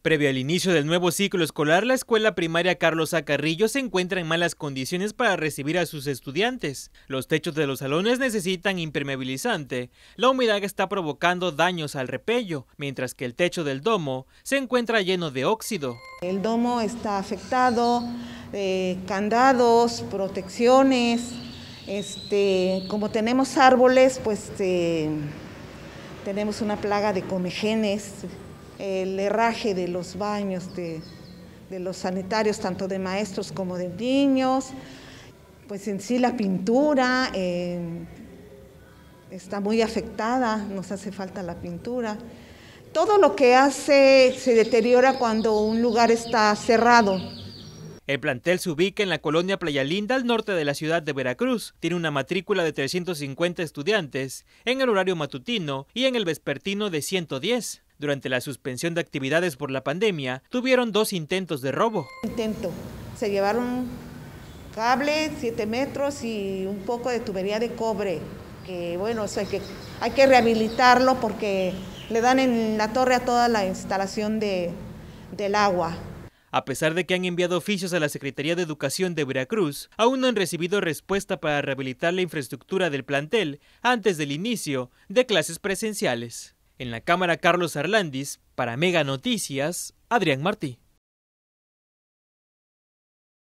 Previo al inicio del nuevo ciclo escolar, la escuela primaria Carlos Acarrillo se encuentra en malas condiciones para recibir a sus estudiantes. Los techos de los salones necesitan impermeabilizante. La humedad está provocando daños al repello, mientras que el techo del domo se encuentra lleno de óxido. El domo está afectado, eh, candados, protecciones. Este, como tenemos árboles, pues eh, tenemos una plaga de comejenes el herraje de los baños de, los sanitarios, tanto de maestros como de niños, pues en sí la pintura eh, está muy afectada, nos hace falta la pintura. Todo lo que hace se deteriora cuando un lugar está cerrado. El plantel se ubica en la colonia Playa Linda, al norte de la ciudad de Veracruz. Tiene una matrícula de 350 estudiantes, en el horario matutino y en el vespertino de 110. Durante la suspensión de actividades por la pandemia, tuvieron dos intentos de robo. Intento. Se llevaron cable, siete metros y un poco de tubería de cobre. Que bueno, eso hay que, hay que rehabilitarlo porque le dan en la torre a toda la instalación de, del agua. A pesar de que han enviado oficios a la Secretaría de Educación de Veracruz, aún no han recibido respuesta para rehabilitar la infraestructura del plantel antes del inicio de clases presenciales. En la cámara Carlos Arlandis, para Mega Noticias, Adrián Martí.